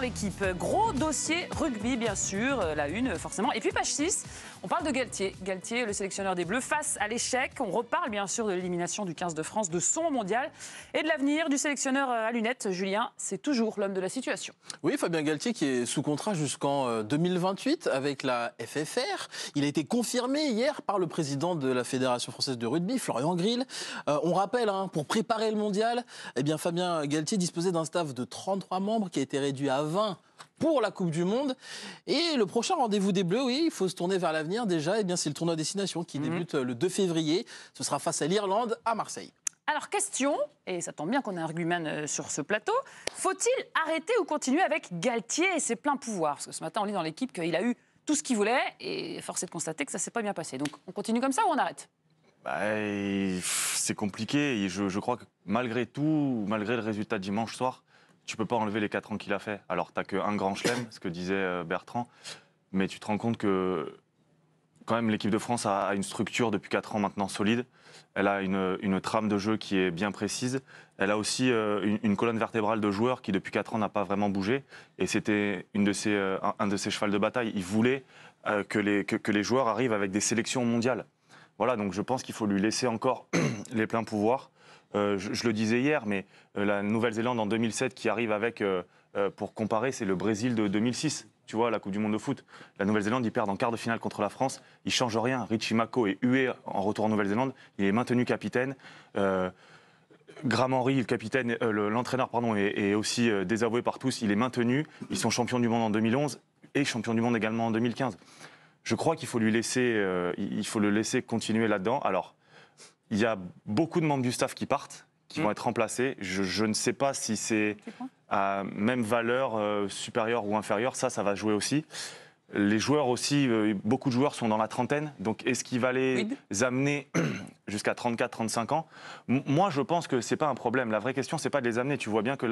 l'équipe. Gros dossier rugby, bien sûr, euh, la une, euh, forcément. Et puis, page 6, on parle de Galtier. Galtier, le sélectionneur des Bleus, face à l'échec. On reparle, bien sûr, de l'élimination du 15 de France, de son mondial et de l'avenir du sélectionneur euh, à lunettes. Julien, c'est toujours l'homme de la situation. Oui, Fabien Galtier, qui est sous contrat jusqu'en 2028 avec la FFR. Il a été confirmé hier par le président de la Fédération française de rugby, Florian Grill. on rappelle, hein, pour préparer le mondial, eh bien, Fabien Galtier disposait d'un staff de 33 membres qui a été réduit à 20 pour la Coupe du Monde. Et le prochain rendez-vous des Bleus, oui, il faut se tourner vers l'avenir déjà. Et eh bien, c'est le tournoi destination qui mhm. débute euh, le 2 février. Ce sera face à l'Irlande à Marseille. Alors, question, et ça tombe bien qu'on a un argument euh, sur ce plateau, faut-il arrêter ou continuer avec Galtier et ses pleins pouvoirs Parce que ce matin, on lit dans l'équipe qu'il a eu tout ce qu'il voulait, et force est de constater que ça ne s'est pas bien passé. Donc, on continue comme ça ou on arrête bah, C'est compliqué, et je, crois que malgré tout, malgré le résultat dimanche soir, tu peux pas enlever les 4 ans qu'il a fait. Alors, tu n'as qu'un grand chelem, ce que disait euh, Bertrand, mais tu te rends compte que quand même, l'équipe de France a une structure depuis 4 ans maintenant solide. Elle a une, trame de jeu qui est bien précise. Elle a aussi euh, une, colonne vertébrale de joueurs qui, depuis 4 ans, n'a pas vraiment bougé. Et c'était une de euh, un de ses chevals de bataille. Il voulait que, les, que, les joueurs arrivent avec des sélections mondiales. Voilà, donc je pense qu'il faut lui laisser encore les pleins pouvoirs. Euh, je, le disais hier, mais euh, la Nouvelle-Zélande en 2007 qui arrive avec, euh, pour comparer, c'est le Brésil de 2006 tu vois, la Coupe du Monde de foot. La Nouvelle-Zélande, ils perdent en quart de finale contre la France. Ils ne changent rien. Richie Mako est hué en retour en Nouvelle-Zélande. Il est maintenu capitaine. Graham Henry, le capitaine, l'entraîneur, pardon, est, aussi désavoué par tous. Il est maintenu. Ils sont champions du monde en 2011 et champions du monde également en 2015. Je crois qu'il faut lui laisser, il faut le laisser continuer là-dedans. Alors, il y a beaucoup de membres du staff qui partent, qui vont mm. être remplacés. Je, ne sais pas si c'est à même valeur euh, supérieure ou inférieure. Ça, ça va jouer aussi. Les joueurs aussi, euh, beaucoup de joueurs sont dans la trentaine. Donc, est-ce qu'il va les amener jusqu'à 34, 35 ans Moi, je pense que c'est pas un problème. La vraie question, c'est pas de les amener. Tu vois bien que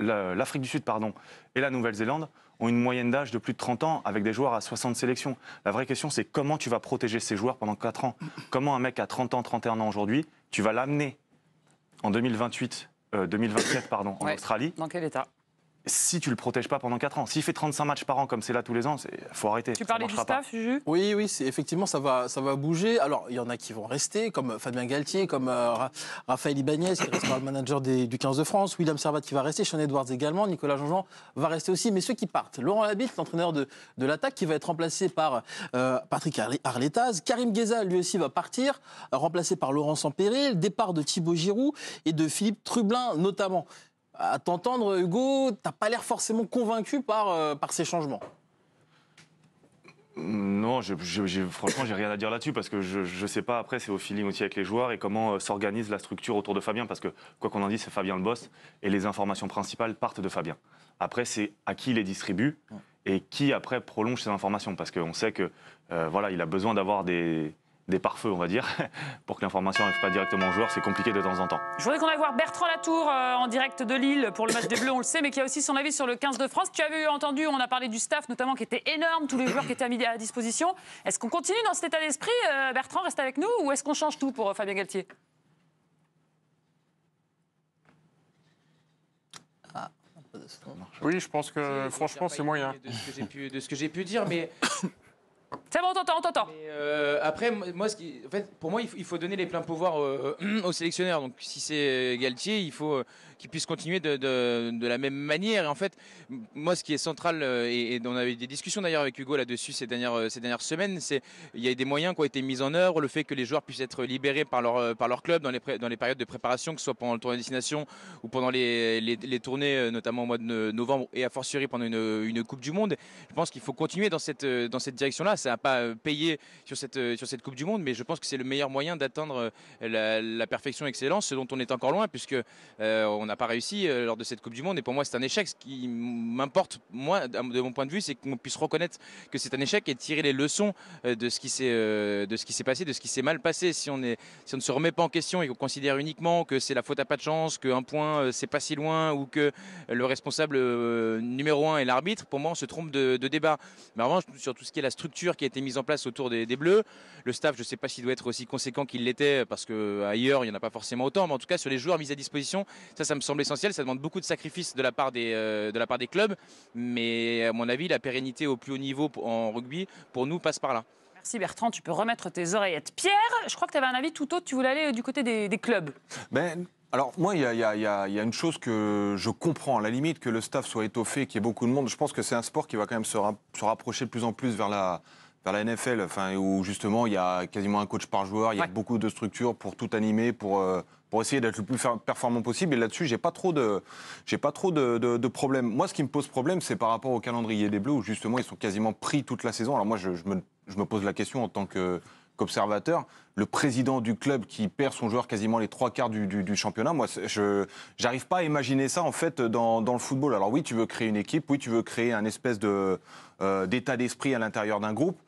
l'Afrique du Sud, pardon, et la Nouvelle-Zélande ont une moyenne d'âge de plus de 30 ans avec des joueurs à 60 sélections. La vraie question, c'est comment tu vas protéger ces joueurs pendant 4 ans Comment un mec à 30 ans, 31 ans aujourd'hui, tu vas l'amener en 2028, 2027 euh, pardon, en Australie Dans quel état si tu le protèges pas pendant 4 ans. S'il fait 35 matchs par an comme c'est là tous les ans, il faut arrêter. Tu parlais du staff, Juju Oui, oui, effectivement, ça va, ça va bouger. Alors, il y en a qui vont rester, comme euh, Fabien Galtier, comme euh, Raphaël Ibanez, qui restera le manager des, du 15 de France, William Servat qui va rester, Sean Edwards également, Nicolas Jean-Jean va rester aussi. Mais ceux qui partent, Laurent Labitte, l'entraîneur de, l'attaque, qui va être remplacé par euh, Patrick Arletaz, Karim Geza lui aussi, va partir, remplacé par Laurent Sampéré, le départ de Thibaut Giroud et de Philippe Trublin notamment à t'entendre, Hugo, t'as pas l'air forcément convaincu par, euh, par ces changements. Non, je, je, franchement, j'ai rien à dire là-dessus parce que je ne sais pas. Après, c'est au feeling aussi avec les joueurs et comment euh, s'organise la structure autour de Fabien parce que, quoi qu'on en dise, c'est Fabien le boss et les informations principales partent de Fabien. Après, c'est à qui les distribue et qui, après, prolonge ces informations parce qu'on sait que, euh, voilà, il a besoin d'avoir des, des pare-feux, on va dire, pour que l'information n'arrive pas directement aux joueurs. C'est compliqué de temps en temps. Je voudrais qu'on aille voir Bertrand Latour euh, en direct de Lille pour le match des Bleus, on le sait, mais qui a aussi son avis sur le 15 de France. Tu avais entendu, on a parlé du staff notamment qui était énorme, tous les joueurs qui étaient mis à disposition. Est-ce qu'on continue dans cet état d'esprit, euh, Bertrand, reste avec nous, ou est-ce qu'on change tout pour euh, Fabien Galtier ah, Oui, je pense que franchement, c'est moyen. De ce que j'ai pu, dire, mais C'est bon, on t'entend, on t'entend. Euh, après, moi, en fait, pour moi, il faut, donner les pleins pouvoirs euh, aux sélectionneurs. Donc, si c'est Galtier, il faut, euh, qu'ils puissent continuer de, de, la même manière. Et en fait, moi, ce qui est central, euh, et, on avait eu des discussions d'ailleurs avec Hugo là-dessus ces dernières, euh, ces dernières semaines, c'est il y a des moyens qui ont été mis en œuvre, le fait que les joueurs puissent être libérés par leur, euh, par leur club dans les, dans les périodes de préparation, que ce soit pendant le tournoi de destination ou pendant les, les, tournées, notamment au mois de novembre et a fortiori pendant une, une Coupe du Monde. Je pense qu'il faut continuer dans cette, dans cette direction-là. Ça n'a pas payé sur cette, sur cette Coupe du Monde, mais je pense que c'est le meilleur moyen d'atteindre la, la, perfection excellence, ce dont on est encore loin, puisque on on n'a pas réussi euh, lors de cette Coupe du Monde. Et pour moi, c'est un échec. Ce qui m'importe, moi, de mon point de vue, c'est qu'on puisse reconnaître que c'est un échec et tirer les leçons euh, de ce qui s'est euh, de ce qui s'est passé, de ce qui s'est mal passé. Si on est, si on ne se remet pas en question et qu'on considère uniquement que c'est la faute à pas de chance, qu'un point c'est pas si loin ou que le responsable numéro un est l'arbitre, pour moi, on se trompe de, débat. Mais en revanche, sur tout ce qui est la structure qui a été mise en place autour des, Bleus, le staff, je ne sais pas s'il doit être aussi conséquent qu'il l'était parce que ailleurs il n'y en a pas forcément autant. Mais en tout cas, sur les joueurs mis à disposition, ça, ça me semble essentiel. Ça demande beaucoup de sacrifices de la part des, euh, de la part des clubs, mais à mon avis, la pérennité au plus haut niveau en rugby, pour nous, passe par là. Merci Bertrand, tu peux remettre tes oreillettes. Pierre, je crois que tu avais un avis tout autre, tu voulais aller euh, du côté des, clubs. Ben, alors moi, il y, a, une chose que je comprends, à la limite, que le staff soit étoffé, qu'il y ait beaucoup de monde. Je pense que c'est un sport qui va quand même se rapprocher de plus en plus vers la, vers la NFL, enfin, où justement il y a quasiment un coach par joueur, il y a beaucoup de structures pour tout animer, pour, euh, pour essayer d'être le plus performant possible. Et là-dessus, j'ai pas trop de, j'ai pas trop de, problèmes. Moi, ce qui me pose problème, c'est par rapport au calendrier des Bleus, où justement ils sont quasiment pris toute la saison. Alors moi, je, me, pose la question en tant qu'observateur, le président du club qui perd son joueur quasiment les trois quarts du, championnat, moi, je n'arrive pas à imaginer ça en fait dans, le football. Alors oui, tu veux créer une équipe, oui, tu veux créer un espèce de euh, d'état d'esprit à l'intérieur d'un groupe,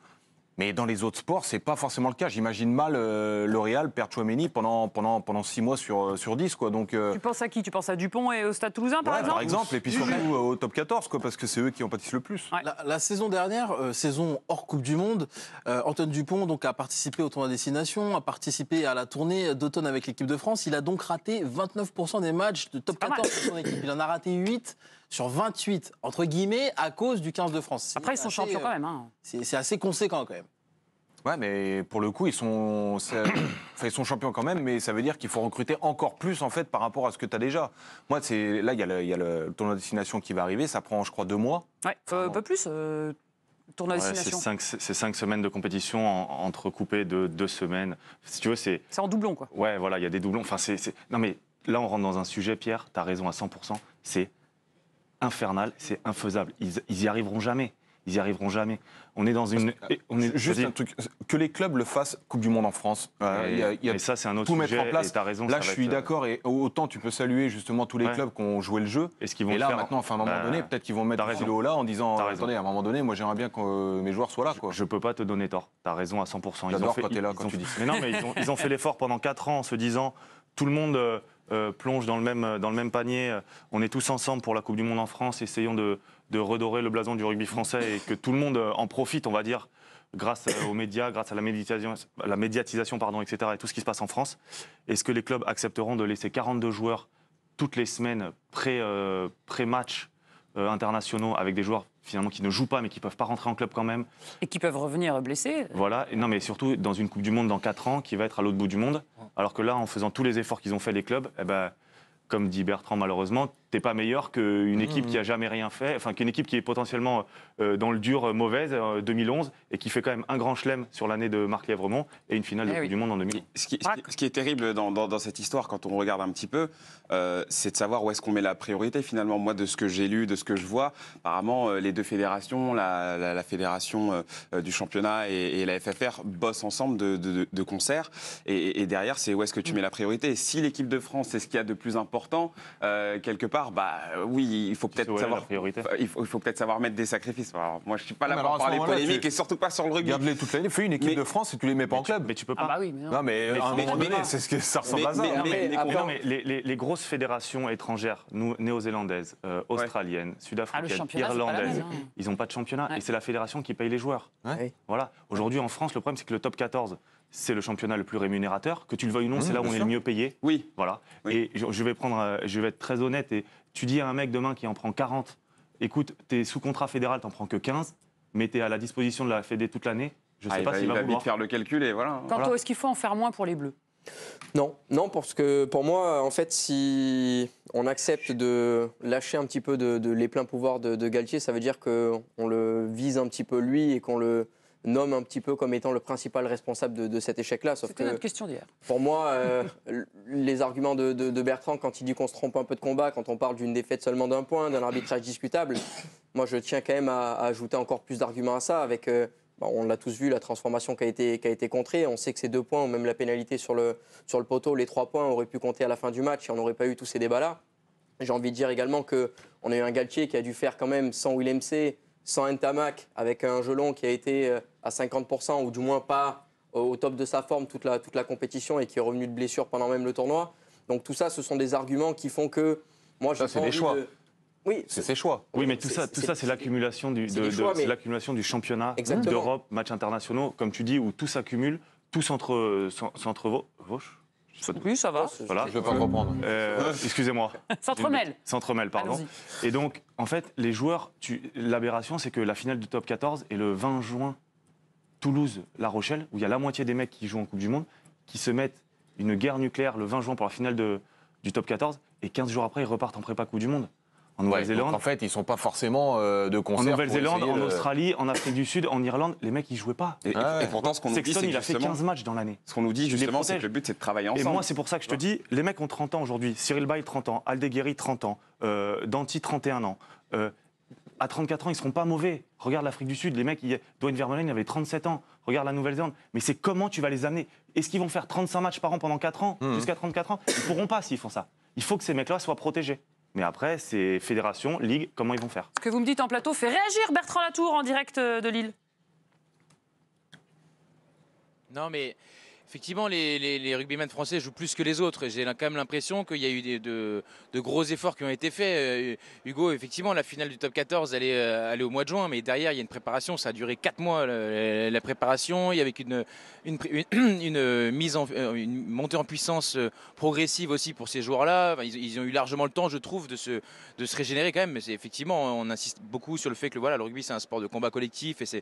mais dans les autres sports, c'est pas forcément le cas. J'imagine mal euh, L'Oréal perdre Chouameni pendant, pendant, pendant six mois sur, euh, sur 10. Quoi. Donc, euh, Tu penses à qui Tu penses à Dupont et au Stade Toulousain, par exemple Par exemple, et puis surtout au top 14, quoi, parce que c'est eux qui en pâtissent le plus. La, saison dernière, saison hors Coupe du Monde, Antoine Dupont donc, a participé au tournoi destination, a participé à la tournée d'automne avec l'équipe de France. Il a donc raté 29% des matchs de top 14 de son équipe. Il en a raté 8 sur 28, entre guillemets, à cause du 15 de France. Après, ils sont champions euh, quand même. Hein. C'est assez conséquent quand même. Ouais, mais pour le coup, ils sont, ils sont champions quand même, mais ça veut dire qu'il faut recruter encore plus en fait par rapport à ce que tu as déjà. Moi, c'est là, il y, a le, y a tournoi de destination qui va arriver, ça prend, je crois, deux mois. Ouais, un peu plus. Euh... Ouais, c'est cinq, semaines de compétition entrecoupées de deux semaines. Si tu veux, c'est. C'est en doublon, quoi. Ouais, voilà, il y a des doublons. Enfin, c'est. Non, mais là, on rentre dans un sujet, Pierre, tu as raison à 100%. C'est infernal, c'est infaisable. Ils, y arriveront jamais. Ils y arriveront jamais. On est dans une. juste un truc. Que les clubs le fassent, Coupe du Monde en France. Euh, il y a, ça, c'est un autre tout mettre en place. As raison, là, je suis euh, d'accord. Et autant tu peux saluer justement tous les clubs qui ont joué le jeu. Et, ce vont là, maintenant, à un moment bah, donné, peut-être qu'ils vont mettre le haut là en disant euh, Attendez, à un moment donné, moi, j'aimerais bien que mes joueurs soient là. Je, ne peux pas te donner tort. Tu as raison à 100%. quand quand tu dis. Mais non, mais ils ont fait l'effort pendant 4 ans en se disant Tout le monde euh, plonge dans le, même, euh, panier. Euh, on est tous ensemble pour la Coupe du Monde en France. Essayons de, redorer le blason du rugby français et que tout le monde en profite, on va dire, grâce aux médias, grâce à la médiatisation, la médiatisation pardon, etc., et tout ce qui se passe en France. Est-ce que les clubs accepteront de laisser 42 joueurs toutes les semaines pré-match euh, internationaux avec des joueurs finalement qui ne jouent pas mais qui ne peuvent pas rentrer en club quand même. Et qui peuvent revenir blessés. Voilà, non mais surtout dans une Coupe du Monde dans 4 ans qui va être à l'autre bout du monde. Alors que là, en faisant tous les efforts qu'ils ont fait les clubs, eh ben, comme dit Bertrand malheureusement, t'es pas meilleur qu'une équipe qui a mm. jamais rien fait, enfin qu'une équipe qui est potentiellement euh, dans le dur euh, mauvaise 2011 euh, et qui fait quand même un grand chelem sur l'année de Marc Lièvremont et une finale de eh du Monde en 2000. Ce qui, est terrible dans, cette histoire, quand on regarde un petit peu, c'est de savoir où est-ce qu'on met la priorité finalement. Moi, de ce que j'ai lu, de ce que je vois, apparemment les deux fédérations, la, fédération du championnat et, la FFR bossent ensemble de, concert. Et, et derrière, c'est où est-ce que tu mm. mets la priorité. Si l'équipe de France, c'est ce qu'il y a de plus important, quelque part bah euh, oui, il faut peut-être savoir. Il faut, peut-être savoir mettre des sacrifices. moi, je suis pas là pour parler polémique et surtout pas sur le rugby. garde toute Fais une équipe de France et tu les mets pas en club. Mais tu peux ah pas. Bah non. mais, à un moment donné, c'est ce ça ressemble à ça. les, grosses fédérations étrangères, néo-zélandaises, euh, australiennes, ah, sud-africaines, irlandaises, hein. ils n'ont pas de championnat et c'est la fédération qui paye les joueurs. Voilà. Aujourd'hui, en France, le problème, c'est que le top 14 c'est le championnat le plus rémunérateur. Que tu le veuilles ou non, c'est mmh, là où on est le mieux payé. Oui. Voilà. Et euh, je, vais être très honnête. Et tu dis à un mec demain qui en prend 40, écoute, tu es sous contrat fédéral, tu t'en prends que 15, mais es à la disposition de la Fédé toute l'année. Je sais ah, pas s'il va, va, envie vite faire le calcul et voilà. Quant est-ce qu'il faut en faire moins pour les Bleus non, non, parce que pour moi, en fait, si on accepte de lâcher un petit peu de, les pleins pouvoirs de, de Galtier, ça veut dire qu'on le vise un petit peu lui et qu'on le, nomme un petit peu comme étant le principal responsable de, cet échec-là. Sauf que notre question d'hier. Pour moi, euh, les arguments de, Bertrand quand il dit qu'on se trompe un peu de combat, quand on parle d'une défaite seulement d'un point, d'un arbitrage discutable, moi je tiens quand même à, ajouter encore plus d'arguments à ça avec. Euh, bah, on l'a tous vu, la transformation qui a été, qui a été contrée. On sait que ces deux points, ou même la pénalité sur le, sur le poteau, les trois points auraient pu compter à la fin du match et on n'aurait pas eu tous ces débats-là. J'ai envie de dire également qu'on a eu un Galtier qui a dû faire quand même sans Willem C sans Ntamak, avec un gelon qui a été euh, à 50%, ou du moins pas euh, au top de sa forme toute la, toute la compétition et qui est revenu de blessure pendant même le tournoi. Donc tout ça, ce sont des arguments qui font que moi, je... Ça, c'est des choix. Oui, c'est ses choix. Oui, mais tout ça, tout ça, c'est l'accumulation du, de, l'accumulation du championnat d'Europe, matchs internationaux, comme tu dis, où tout s'accumule, tout s'entrevauche. Euh, oui, ça va. Oh, voilà. Je ne veux pas comprendre euh, Excusez-moi. S'entremêle. S'entremêle, pardon. Et donc, en fait, les joueurs, tu... l'aberration, c'est que la finale du top 14 est le 20 juin, Toulouse, La Rochelle, où il y a la moitié des mecs qui jouent en Coupe du Monde, qui se mettent une guerre nucléaire le 20 juin pour la finale de... du top 14, et 15 jours après, ils repartent en prépa Coupe du Monde en Nouvelle-Zélande. en fait, ils sont pas forcément euh, de concert. En Nouvelle-Zélande, en Australie, en Afrique du Sud, en Irlande, les mecs, ils jouaient pas. Et, ah pourtant, ce qu'on nous dit, c'est il a fait 15 matchs dans l'année. Ce qu'on nous dit justement, c'est que le but, c'est de travailler ensemble. Et moi, c'est pour ça que je te dis, les mecs ont 30 ans aujourd'hui. Cyril Bay, 30 ans. Aldeguerri, 30 ans. Euh, Danti, 31 ans. Euh, à 34 ans, ils seront pas mauvais. Regarde l'Afrique du Sud, les mecs, Dwayne Vermeulen, il avait 37 ans. Regarde la Nouvelle-Zélande. Mais c'est comment tu vas les amener Est-ce qu'ils vont faire 35 matchs par an pendant 4 ans, hmm. jusqu'à 34 ans Ils pourront pas s'ils font ça. Il faut que ces mecs-là soient protégés. Mais après, c'est fédération, ligue, comment ils vont faire Ce que vous me dites en plateau fait réagir Bertrand Latour en direct euh, de Lille. Non, mais Effectivement, les, les, rugbymen français jouent plus que les autres. J'ai quand même l'impression qu'il y a eu de, gros efforts qui ont été faits. Euh, Hugo, effectivement, la finale du top 14, euh, elle est, au mois de juin, mais derrière, il y a une préparation. Ça a duré 4 mois, la, préparation. Il y avait une, une, euh, mise en, une montée en puissance progressive aussi pour ces joueurs-là. ils, ont eu largement le temps, je trouve, de se, de se régénérer quand même. Mais effectivement, on insiste beaucoup sur le fait que voilà, le rugby, c'est un sport de combat collectif et c'est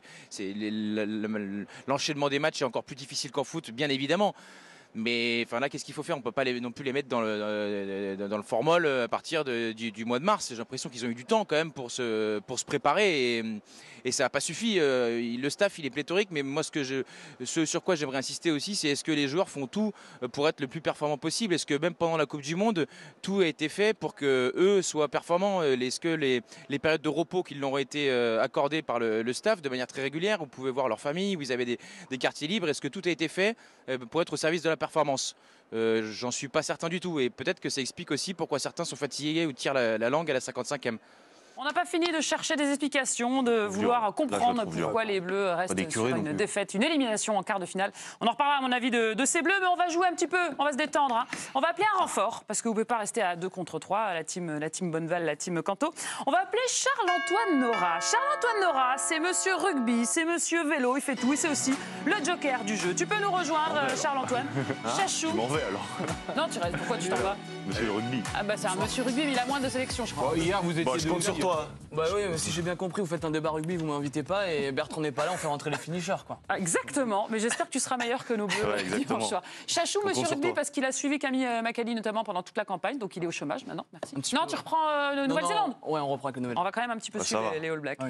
l'enchaînement des matchs est encore plus difficile qu'en foot, bien évidemment. Mais enfin là, qu'est-ce qu'il faut faire On ne peut pas non plus les mettre dans le, euh, dans le formol euh, à partir du, mois de mars. J'ai l'impression qu'ils ont eu du temps quand même pour se, pour se préparer et, ça n'a pas suffi. Euh, le staff, il est pléthorique, mais moi, ce, que je, ce sur quoi j'aimerais insister aussi, c'est est-ce que les joueurs font tout pour être le plus performant possible Est-ce que même pendant la Coupe du Monde, tout a été fait pour que eux soient performants Est-ce que les, périodes de repos qui leur ont été accordées par le, staff de manière très régulière, vous pouvez voir leur famille, où ils avaient des, quartiers libres, est-ce que tout a été fait pour être au service de la euh, j'en suis pas certain du tout. Et peut-être que ça explique aussi pourquoi certains sont fatigués ou tirent la, la langue à la 55e. On n'a pas fini de chercher des explications, de vouloir comprendre pourquoi les Bleus restent sur une défaite, une élimination en quart de finale. On en reparlera à mon avis de, ces Bleus, mais on va jouer un petit peu, on va se détendre. Hein. On va appeler un renfort, parce que vous ne pouvez pas rester à 2 contre 3, la team, la team Bonneval, la team Canto. On va appeler Charles-Antoine Nora. Charles-Antoine Nora, c'est monsieur rugby, c'est monsieur vélo, il fait tout, et c'est aussi le joker du jeu. Tu peux nous rejoindre, Charles-Antoine. Chachou. Je m'en vais alors. Non, tu restes, pourquoi tu t'en vas Monsieur rugby. Ah bah c'est un monsieur rugby, mais il a moins de sélection, je crois. Oh, hier, vous étiez bah oui, si j'ai bien compris, vous faites un débat rugby, vous m'invitez pas et Bertrand n'est pas là, on fait rentrer les finishers quoi. Ah, exactement, mais j'espère que tu seras meilleur que nos bleus ouais, Chachou, monsieur rugby, parce qu'il a suivi Camille euh, Macali notamment pendant toute la campagne, donc il est au chômage maintenant. Merci. Non, tu reprends euh, Nouvelle-Zélande Ouais, on reprend que Nouvelle-Zélande. On va quand même un petit peu bah, suivre les, All Blacks.